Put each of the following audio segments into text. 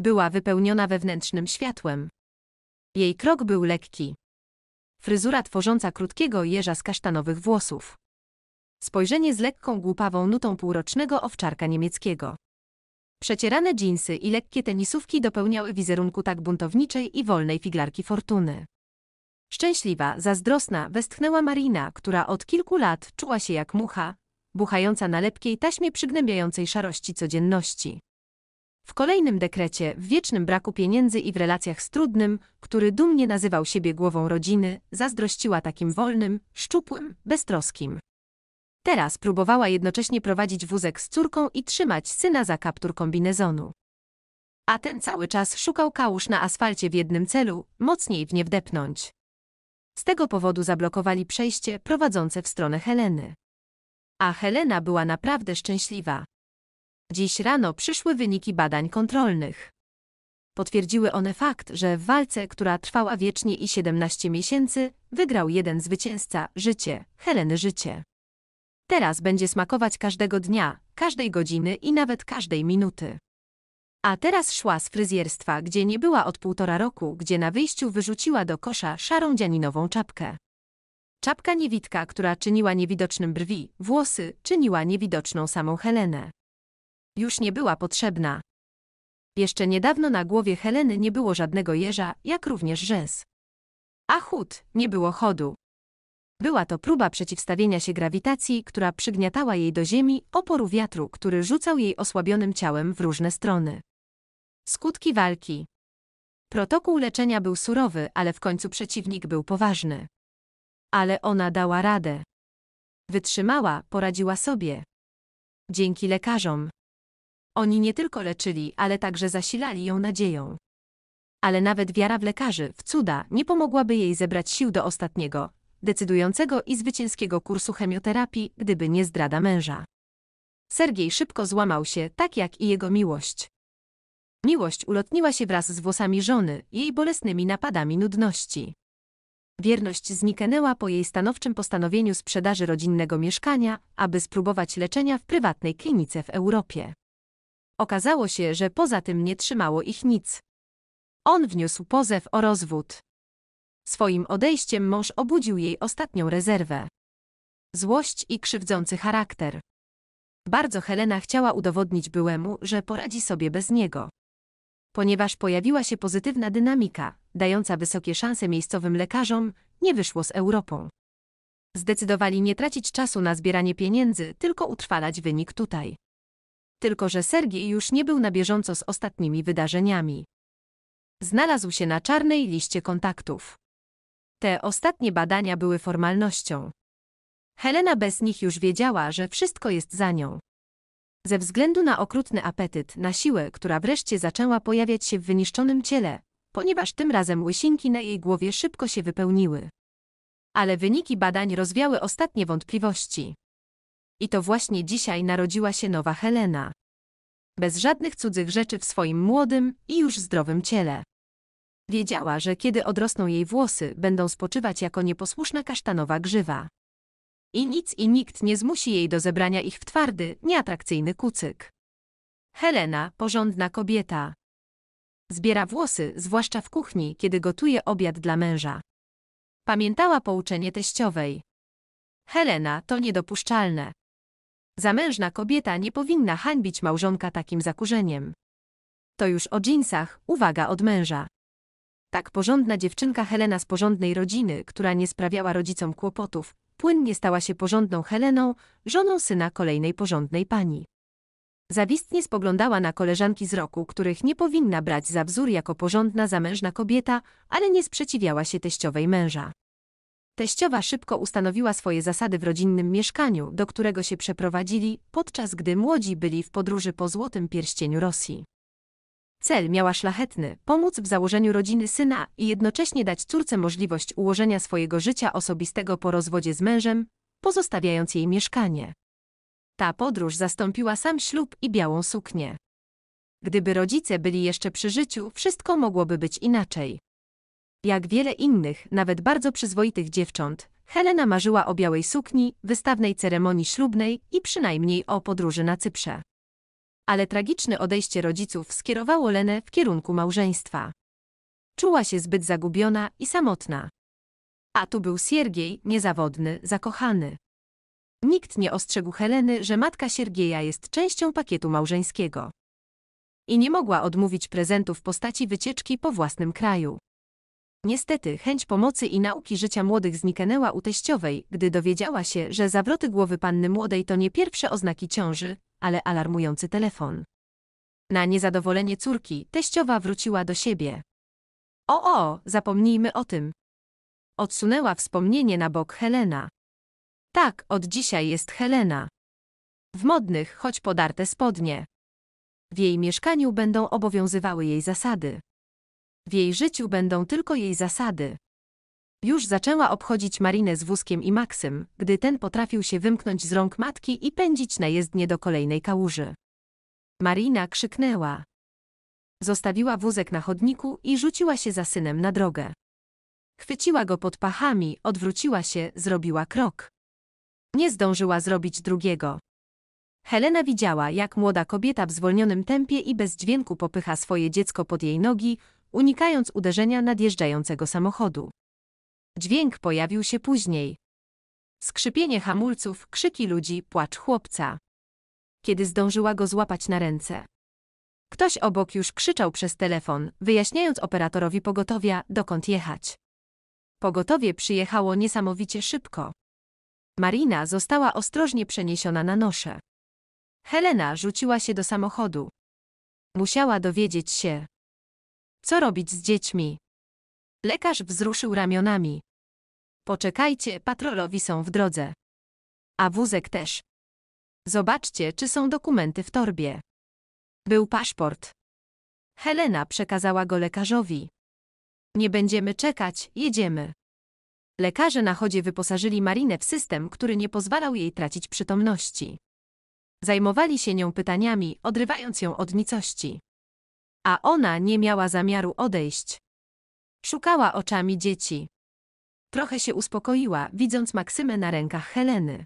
Była wypełniona wewnętrznym światłem. Jej krok był lekki. Fryzura tworząca krótkiego jeża z kasztanowych włosów. Spojrzenie z lekką głupawą nutą półrocznego owczarka niemieckiego. Przecierane dżinsy i lekkie tenisówki dopełniały wizerunku tak buntowniczej i wolnej figlarki fortuny. Szczęśliwa, zazdrosna, westchnęła Marina, która od kilku lat czuła się jak mucha, buchająca na lepkiej taśmie przygnębiającej szarości codzienności. W kolejnym dekrecie, w wiecznym braku pieniędzy i w relacjach z trudnym, który dumnie nazywał siebie głową rodziny, zazdrościła takim wolnym, szczupłym, beztroskim. Teraz próbowała jednocześnie prowadzić wózek z córką i trzymać syna za kaptur kombinezonu. A ten cały czas szukał kałuż na asfalcie w jednym celu, mocniej w nie wdepnąć. Z tego powodu zablokowali przejście prowadzące w stronę Heleny. A Helena była naprawdę szczęśliwa. Dziś rano przyszły wyniki badań kontrolnych. Potwierdziły one fakt, że w walce, która trwała wiecznie i 17 miesięcy, wygrał jeden zwycięzca życie, Heleny życie. Teraz będzie smakować każdego dnia, każdej godziny i nawet każdej minuty. A teraz szła z fryzjerstwa, gdzie nie była od półtora roku, gdzie na wyjściu wyrzuciła do kosza szarą dzianinową czapkę. Czapka niewitka, która czyniła niewidocznym brwi, włosy, czyniła niewidoczną samą Helenę już nie była potrzebna. Jeszcze niedawno na głowie Heleny nie było żadnego jeża, jak również rzęs. A chód, nie było chodu. Była to próba przeciwstawienia się grawitacji, która przygniatała jej do ziemi, oporu wiatru, który rzucał jej osłabionym ciałem w różne strony. Skutki walki. Protokół leczenia był surowy, ale w końcu przeciwnik był poważny. Ale ona dała radę. Wytrzymała, poradziła sobie. Dzięki lekarzom. Oni nie tylko leczyli, ale także zasilali ją nadzieją. Ale nawet wiara w lekarzy, w cuda, nie pomogłaby jej zebrać sił do ostatniego, decydującego i zwycięskiego kursu chemioterapii, gdyby nie zdrada męża. Sergiej szybko złamał się, tak jak i jego miłość. Miłość ulotniła się wraz z włosami żony, jej bolesnymi napadami nudności. Wierność zniknęła po jej stanowczym postanowieniu sprzedaży rodzinnego mieszkania, aby spróbować leczenia w prywatnej klinice w Europie. Okazało się, że poza tym nie trzymało ich nic. On wniósł pozew o rozwód. Swoim odejściem mąż obudził jej ostatnią rezerwę. Złość i krzywdzący charakter. Bardzo Helena chciała udowodnić byłemu, że poradzi sobie bez niego. Ponieważ pojawiła się pozytywna dynamika, dająca wysokie szanse miejscowym lekarzom, nie wyszło z Europą. Zdecydowali nie tracić czasu na zbieranie pieniędzy, tylko utrwalać wynik tutaj tylko że Sergi już nie był na bieżąco z ostatnimi wydarzeniami. Znalazł się na czarnej liście kontaktów. Te ostatnie badania były formalnością. Helena bez nich już wiedziała, że wszystko jest za nią. Ze względu na okrutny apetyt, na siłę, która wreszcie zaczęła pojawiać się w wyniszczonym ciele, ponieważ tym razem łysinki na jej głowie szybko się wypełniły. Ale wyniki badań rozwiały ostatnie wątpliwości. I to właśnie dzisiaj narodziła się nowa Helena. Bez żadnych cudzych rzeczy w swoim młodym i już zdrowym ciele. Wiedziała, że kiedy odrosną jej włosy, będą spoczywać jako nieposłuszna kasztanowa grzywa. I nic i nikt nie zmusi jej do zebrania ich w twardy, nieatrakcyjny kucyk. Helena, porządna kobieta. Zbiera włosy, zwłaszcza w kuchni, kiedy gotuje obiad dla męża. Pamiętała pouczenie teściowej. Helena, to niedopuszczalne. Zamężna kobieta nie powinna hańbić małżonka takim zakurzeniem. To już o dżinsach, uwaga od męża. Tak porządna dziewczynka Helena z porządnej rodziny, która nie sprawiała rodzicom kłopotów, płynnie stała się porządną Heleną, żoną syna kolejnej porządnej pani. Zawistnie spoglądała na koleżanki z roku, których nie powinna brać za wzór jako porządna zamężna kobieta, ale nie sprzeciwiała się teściowej męża. Teściowa szybko ustanowiła swoje zasady w rodzinnym mieszkaniu, do którego się przeprowadzili, podczas gdy młodzi byli w podróży po złotym pierścieniu Rosji. Cel miała szlachetny pomóc w założeniu rodziny syna i jednocześnie dać córce możliwość ułożenia swojego życia osobistego po rozwodzie z mężem, pozostawiając jej mieszkanie. Ta podróż zastąpiła sam ślub i białą suknię. Gdyby rodzice byli jeszcze przy życiu, wszystko mogłoby być inaczej. Jak wiele innych, nawet bardzo przyzwoitych dziewcząt, Helena marzyła o białej sukni, wystawnej ceremonii ślubnej i przynajmniej o podróży na Cyprze. Ale tragiczne odejście rodziców skierowało Lenę w kierunku małżeństwa. Czuła się zbyt zagubiona i samotna. A tu był Siergiej, niezawodny, zakochany. Nikt nie ostrzegł Heleny, że matka Siergieja jest częścią pakietu małżeńskiego. I nie mogła odmówić prezentu w postaci wycieczki po własnym kraju. Niestety chęć pomocy i nauki życia młodych zniknęła u teściowej, gdy dowiedziała się, że zawroty głowy panny młodej to nie pierwsze oznaki ciąży, ale alarmujący telefon. Na niezadowolenie córki teściowa wróciła do siebie. O, o, zapomnijmy o tym. Odsunęła wspomnienie na bok Helena. Tak, od dzisiaj jest Helena. W modnych, choć podarte spodnie. W jej mieszkaniu będą obowiązywały jej zasady. W jej życiu będą tylko jej zasady. Już zaczęła obchodzić Marinę z wózkiem i Maksym, gdy ten potrafił się wymknąć z rąk matki i pędzić na jezdnię do kolejnej kałuży. Marina krzyknęła. Zostawiła wózek na chodniku i rzuciła się za synem na drogę. Chwyciła go pod pachami, odwróciła się, zrobiła krok. Nie zdążyła zrobić drugiego. Helena widziała, jak młoda kobieta w zwolnionym tempie i bez dźwięku popycha swoje dziecko pod jej nogi, unikając uderzenia nadjeżdżającego samochodu. Dźwięk pojawił się później. Skrzypienie hamulców, krzyki ludzi, płacz chłopca. Kiedy zdążyła go złapać na ręce. Ktoś obok już krzyczał przez telefon, wyjaśniając operatorowi pogotowia, dokąd jechać. Pogotowie przyjechało niesamowicie szybko. Marina została ostrożnie przeniesiona na nosze. Helena rzuciła się do samochodu. Musiała dowiedzieć się, co robić z dziećmi? Lekarz wzruszył ramionami. Poczekajcie, patrolowi są w drodze. A wózek też. Zobaczcie, czy są dokumenty w torbie. Był paszport. Helena przekazała go lekarzowi. Nie będziemy czekać, jedziemy. Lekarze na chodzie wyposażyli Marinę w system, który nie pozwalał jej tracić przytomności. Zajmowali się nią pytaniami, odrywając ją od nicości a ona nie miała zamiaru odejść. Szukała oczami dzieci. Trochę się uspokoiła, widząc Maksymę na rękach Heleny.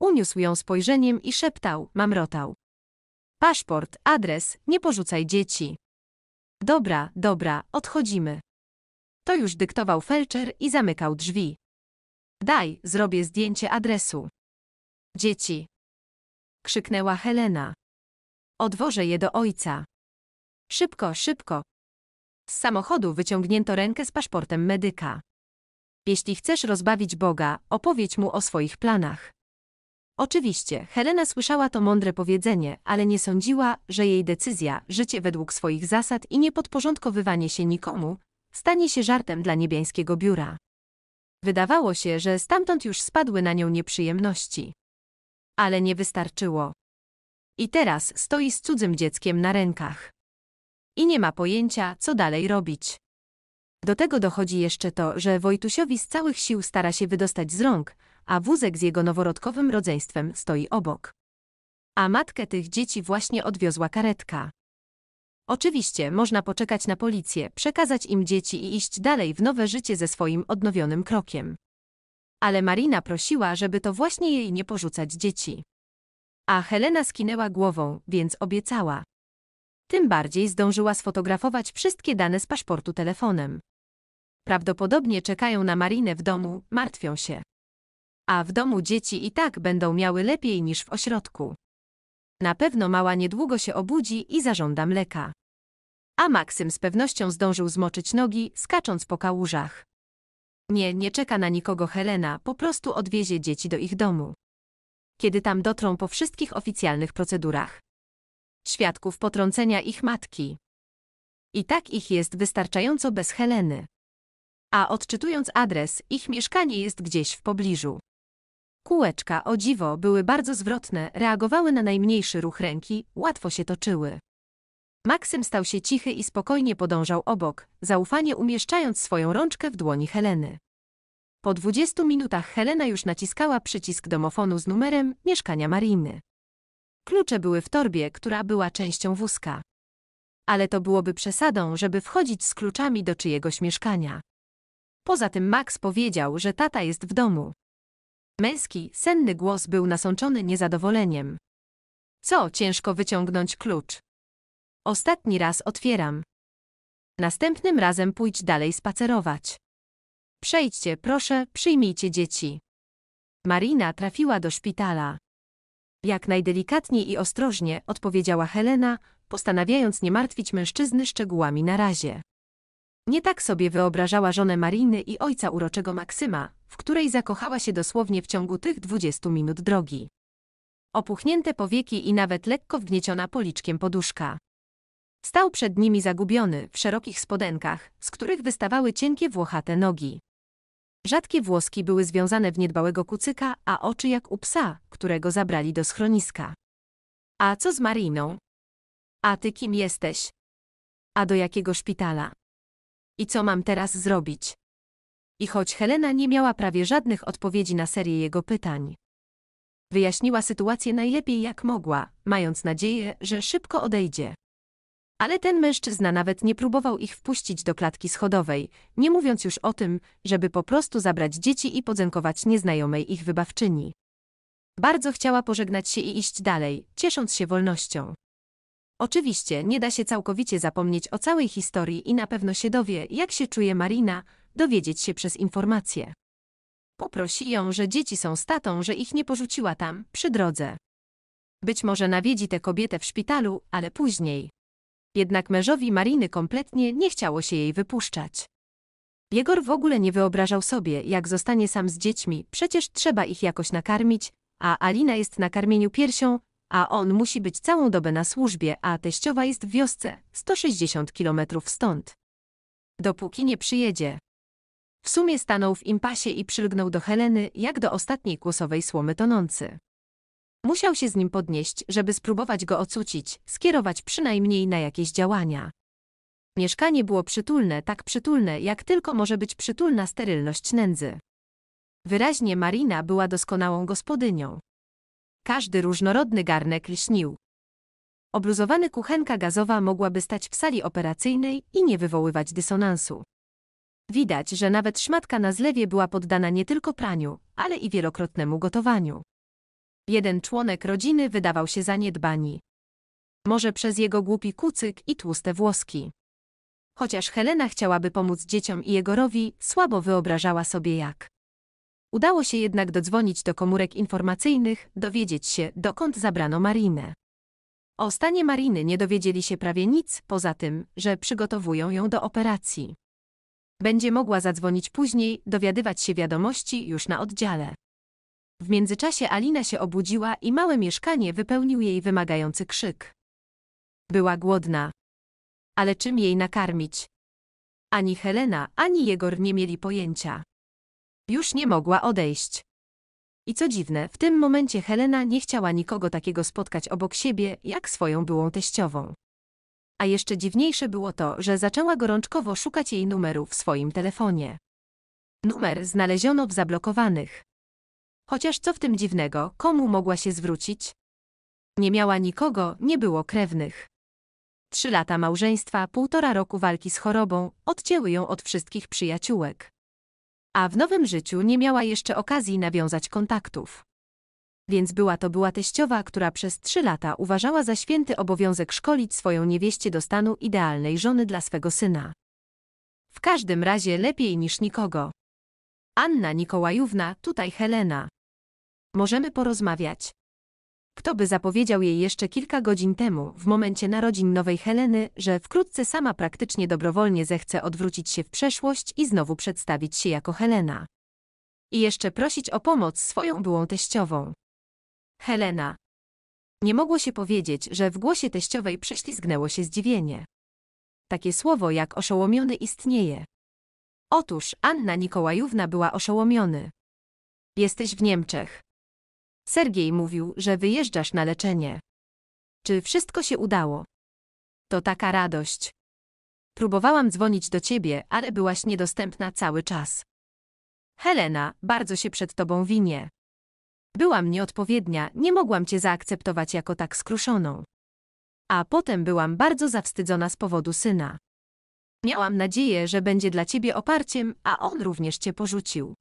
Uniósł ją spojrzeniem i szeptał, mamrotał. Paszport, adres, nie porzucaj dzieci. Dobra, dobra, odchodzimy. To już dyktował felczer i zamykał drzwi. Daj, zrobię zdjęcie adresu. Dzieci. Krzyknęła Helena. Odwożę je do ojca. Szybko, szybko. Z samochodu wyciągnięto rękę z paszportem medyka. Jeśli chcesz rozbawić Boga, opowiedz mu o swoich planach. Oczywiście, Helena słyszała to mądre powiedzenie, ale nie sądziła, że jej decyzja, życie według swoich zasad i niepodporządkowywanie się nikomu, stanie się żartem dla niebiańskiego biura. Wydawało się, że stamtąd już spadły na nią nieprzyjemności. Ale nie wystarczyło. I teraz stoi z cudzym dzieckiem na rękach i nie ma pojęcia, co dalej robić. Do tego dochodzi jeszcze to, że Wojtusiowi z całych sił stara się wydostać z rąk, a wózek z jego noworodkowym rodzeństwem stoi obok. A matkę tych dzieci właśnie odwiozła karetka. Oczywiście można poczekać na policję, przekazać im dzieci i iść dalej w nowe życie ze swoim odnowionym krokiem. Ale Marina prosiła, żeby to właśnie jej nie porzucać dzieci. A Helena skinęła głową, więc obiecała tym bardziej zdążyła sfotografować wszystkie dane z paszportu telefonem. Prawdopodobnie czekają na Marinę w domu, martwią się. A w domu dzieci i tak będą miały lepiej niż w ośrodku. Na pewno mała niedługo się obudzi i zażąda mleka. A Maksym z pewnością zdążył zmoczyć nogi, skacząc po kałużach. Nie, nie czeka na nikogo Helena, po prostu odwiezie dzieci do ich domu. Kiedy tam dotrą po wszystkich oficjalnych procedurach, świadków potrącenia ich matki. I tak ich jest wystarczająco bez Heleny. A odczytując adres, ich mieszkanie jest gdzieś w pobliżu. Kółeczka, o dziwo, były bardzo zwrotne, reagowały na najmniejszy ruch ręki, łatwo się toczyły. Maksym stał się cichy i spokojnie podążał obok, zaufanie umieszczając swoją rączkę w dłoni Heleny. Po 20 minutach Helena już naciskała przycisk domofonu z numerem mieszkania Mariny. Klucze były w torbie, która była częścią wózka. Ale to byłoby przesadą, żeby wchodzić z kluczami do czyjegoś mieszkania. Poza tym Max powiedział, że tata jest w domu. Męski, senny głos był nasączony niezadowoleniem. Co, ciężko wyciągnąć klucz? Ostatni raz otwieram. Następnym razem pójdź dalej spacerować. Przejdźcie, proszę, przyjmijcie dzieci. Marina trafiła do szpitala. Jak najdelikatniej i ostrożnie, odpowiedziała Helena, postanawiając nie martwić mężczyzny szczegółami na razie. Nie tak sobie wyobrażała żonę Mariny i ojca uroczego Maksyma, w której zakochała się dosłownie w ciągu tych 20 minut drogi. Opuchnięte powieki i nawet lekko wgnieciona policzkiem poduszka. Stał przed nimi zagubiony, w szerokich spodenkach, z których wystawały cienkie włochate nogi. Rzadkie włoski były związane w niedbałego kucyka, a oczy jak u psa, którego zabrali do schroniska. A co z Mariną? A ty kim jesteś? A do jakiego szpitala? I co mam teraz zrobić? I choć Helena nie miała prawie żadnych odpowiedzi na serię jego pytań, wyjaśniła sytuację najlepiej jak mogła, mając nadzieję, że szybko odejdzie. Ale ten mężczyzna nawet nie próbował ich wpuścić do klatki schodowej, nie mówiąc już o tym, żeby po prostu zabrać dzieci i podziękować nieznajomej ich wybawczyni. Bardzo chciała pożegnać się i iść dalej, ciesząc się wolnością. Oczywiście nie da się całkowicie zapomnieć o całej historii i na pewno się dowie, jak się czuje Marina, dowiedzieć się przez informacje. Poprosi ją, że dzieci są statą, że ich nie porzuciła tam, przy drodze. Być może nawiedzi tę kobietę w szpitalu, ale później. Jednak mężowi Mariny kompletnie nie chciało się jej wypuszczać. Biegor w ogóle nie wyobrażał sobie, jak zostanie sam z dziećmi, przecież trzeba ich jakoś nakarmić, a Alina jest na karmieniu piersią, a on musi być całą dobę na służbie, a teściowa jest w wiosce, 160 kilometrów stąd. Dopóki nie przyjedzie. W sumie stanął w impasie i przylgnął do Heleny, jak do ostatniej kłosowej słomy tonący. Musiał się z nim podnieść, żeby spróbować go ocucić, skierować przynajmniej na jakieś działania. Mieszkanie było przytulne, tak przytulne, jak tylko może być przytulna sterylność nędzy. Wyraźnie Marina była doskonałą gospodynią. Każdy różnorodny garnek lśnił. Obluzowany kuchenka gazowa mogłaby stać w sali operacyjnej i nie wywoływać dysonansu. Widać, że nawet szmatka na zlewie była poddana nie tylko praniu, ale i wielokrotnemu gotowaniu jeden członek rodziny wydawał się zaniedbani. Może przez jego głupi kucyk i tłuste włoski. Chociaż Helena chciałaby pomóc dzieciom i Jegorowi, słabo wyobrażała sobie jak. Udało się jednak dodzwonić do komórek informacyjnych, dowiedzieć się, dokąd zabrano Marinę. O stanie Mariny nie dowiedzieli się prawie nic, poza tym, że przygotowują ją do operacji. Będzie mogła zadzwonić później, dowiadywać się wiadomości już na oddziale. W międzyczasie Alina się obudziła i małe mieszkanie wypełnił jej wymagający krzyk. Była głodna. Ale czym jej nakarmić? Ani Helena, ani Jegor nie mieli pojęcia. Już nie mogła odejść. I co dziwne, w tym momencie Helena nie chciała nikogo takiego spotkać obok siebie, jak swoją byłą teściową. A jeszcze dziwniejsze było to, że zaczęła gorączkowo szukać jej numeru w swoim telefonie. Numer znaleziono w zablokowanych. Chociaż co w tym dziwnego, komu mogła się zwrócić? Nie miała nikogo, nie było krewnych. Trzy lata małżeństwa, półtora roku walki z chorobą odcięły ją od wszystkich przyjaciółek. A w nowym życiu nie miała jeszcze okazji nawiązać kontaktów. Więc była to była teściowa, która przez trzy lata uważała za święty obowiązek szkolić swoją niewieście do stanu idealnej żony dla swego syna. W każdym razie lepiej niż nikogo. Anna Nikołajówna, tutaj Helena. Możemy porozmawiać. Kto by zapowiedział jej jeszcze kilka godzin temu, w momencie narodzin nowej Heleny, że wkrótce sama praktycznie dobrowolnie zechce odwrócić się w przeszłość i znowu przedstawić się jako Helena. I jeszcze prosić o pomoc swoją byłą teściową. Helena. Nie mogło się powiedzieć, że w głosie teściowej prześlizgnęło się zdziwienie. Takie słowo jak oszołomiony istnieje. Otóż Anna Nikołajówna była oszołomiony. Jesteś w Niemczech. Sergiej mówił, że wyjeżdżasz na leczenie. Czy wszystko się udało? To taka radość. Próbowałam dzwonić do ciebie, ale byłaś niedostępna cały czas. Helena, bardzo się przed tobą winię. Byłam nieodpowiednia, nie mogłam cię zaakceptować jako tak skruszoną. A potem byłam bardzo zawstydzona z powodu syna. Miałam nadzieję, że będzie dla ciebie oparciem, a on również cię porzucił.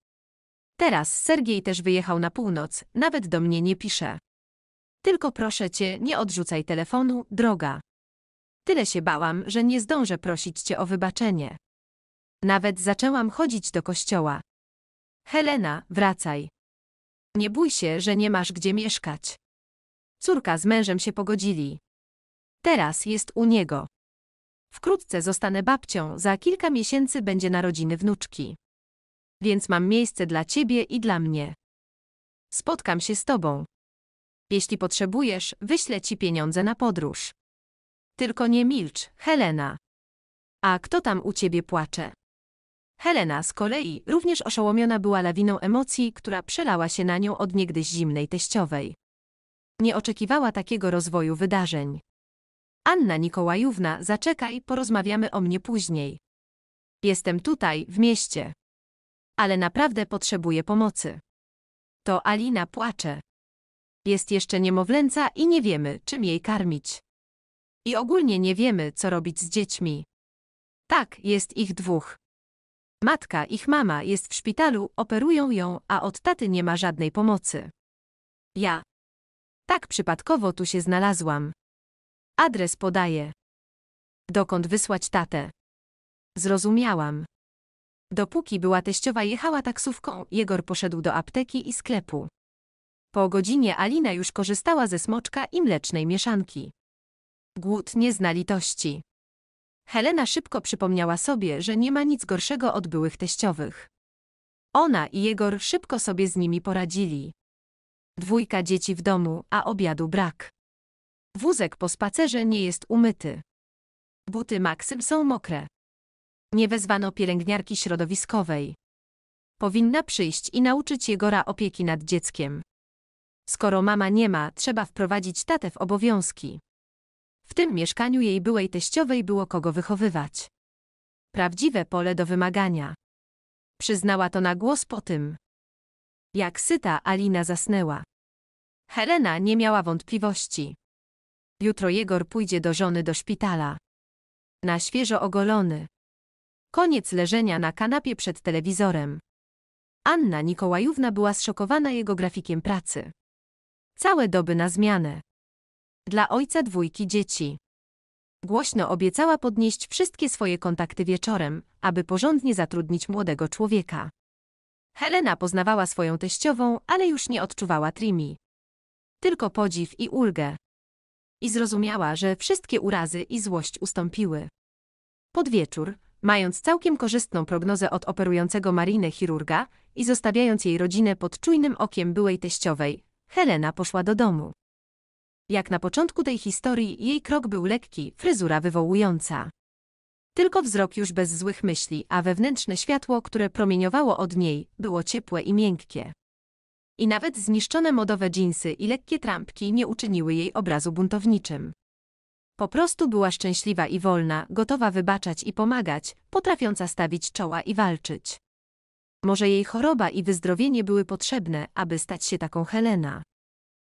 Teraz Sergiej też wyjechał na północ, nawet do mnie nie pisze. Tylko proszę cię, nie odrzucaj telefonu, droga. Tyle się bałam, że nie zdążę prosić cię o wybaczenie. Nawet zaczęłam chodzić do kościoła. Helena, wracaj. Nie bój się, że nie masz gdzie mieszkać. Córka z mężem się pogodzili. Teraz jest u niego. Wkrótce zostanę babcią, za kilka miesięcy będzie narodziny wnuczki więc mam miejsce dla ciebie i dla mnie. Spotkam się z tobą. Jeśli potrzebujesz, wyślę ci pieniądze na podróż. Tylko nie milcz, Helena. A kto tam u ciebie płacze? Helena z kolei również oszołomiona była lawiną emocji, która przelała się na nią od niegdyś zimnej teściowej. Nie oczekiwała takiego rozwoju wydarzeń. Anna Nikołajówna, zaczekaj, porozmawiamy o mnie później. Jestem tutaj, w mieście ale naprawdę potrzebuje pomocy. To Alina płacze. Jest jeszcze niemowlęca i nie wiemy, czym jej karmić. I ogólnie nie wiemy, co robić z dziećmi. Tak, jest ich dwóch. Matka, ich mama jest w szpitalu, operują ją, a od taty nie ma żadnej pomocy. Ja. Tak przypadkowo tu się znalazłam. Adres podaję. Dokąd wysłać tatę? Zrozumiałam. Dopóki była teściowa jechała taksówką, Jegor poszedł do apteki i sklepu. Po godzinie Alina już korzystała ze smoczka i mlecznej mieszanki. Głód nie zna litości. Helena szybko przypomniała sobie, że nie ma nic gorszego od byłych teściowych. Ona i Jegor szybko sobie z nimi poradzili. Dwójka dzieci w domu, a obiadu brak. Wózek po spacerze nie jest umyty. Buty Maksym są mokre. Nie wezwano pielęgniarki środowiskowej. Powinna przyjść i nauczyć Jegora opieki nad dzieckiem. Skoro mama nie ma, trzeba wprowadzić tatę w obowiązki. W tym mieszkaniu jej byłej teściowej było kogo wychowywać. Prawdziwe pole do wymagania. Przyznała to na głos po tym. Jak syta Alina zasnęła. Helena nie miała wątpliwości. Jutro Jegor pójdzie do żony do szpitala. Na świeżo ogolony. Koniec leżenia na kanapie przed telewizorem. Anna Nikołajówna była zszokowana jego grafikiem pracy. Całe doby na zmianę. Dla ojca dwójki dzieci. Głośno obiecała podnieść wszystkie swoje kontakty wieczorem, aby porządnie zatrudnić młodego człowieka. Helena poznawała swoją teściową, ale już nie odczuwała trimi. Tylko podziw i ulgę. I zrozumiała, że wszystkie urazy i złość ustąpiły. Pod wieczór, Mając całkiem korzystną prognozę od operującego Marinę chirurga i zostawiając jej rodzinę pod czujnym okiem byłej teściowej, Helena poszła do domu. Jak na początku tej historii, jej krok był lekki, fryzura wywołująca. Tylko wzrok już bez złych myśli, a wewnętrzne światło, które promieniowało od niej, było ciepłe i miękkie. I nawet zniszczone modowe dżinsy i lekkie trampki nie uczyniły jej obrazu buntowniczym. Po prostu była szczęśliwa i wolna, gotowa wybaczać i pomagać, potrafiąca stawić czoła i walczyć. Może jej choroba i wyzdrowienie były potrzebne, aby stać się taką Helena.